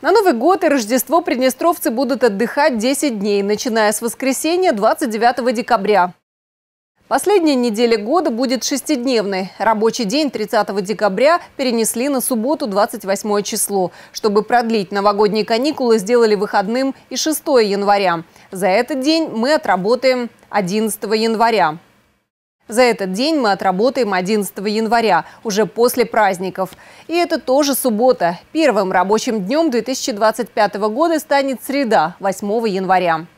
На Новый год и Рождество приднестровцы будут отдыхать 10 дней, начиная с воскресенья 29 декабря. Последняя неделя года будет шестидневной. Рабочий день 30 декабря перенесли на субботу 28 число. Чтобы продлить новогодние каникулы, сделали выходным и 6 января. За этот день мы отработаем 11 января. За этот день мы отработаем 11 января, уже после праздников. И это тоже суббота. Первым рабочим днем 2025 года станет среда, 8 января.